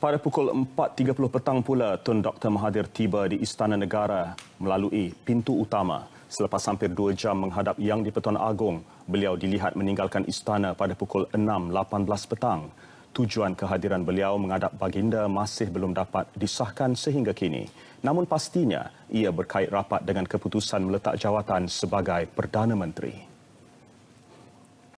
Pada pukul 4.30 petang pula, Tun Dr. Mahathir tiba di Istana Negara melalui pintu utama. Selepas hampir dua jam menghadap Yang di-Pertuan Agong, beliau dilihat meninggalkan istana pada pukul 6.18 petang. Tujuan kehadiran beliau menghadap Baginda masih belum dapat disahkan sehingga kini. Namun pastinya, ia berkait rapat dengan keputusan meletak jawatan sebagai Perdana Menteri.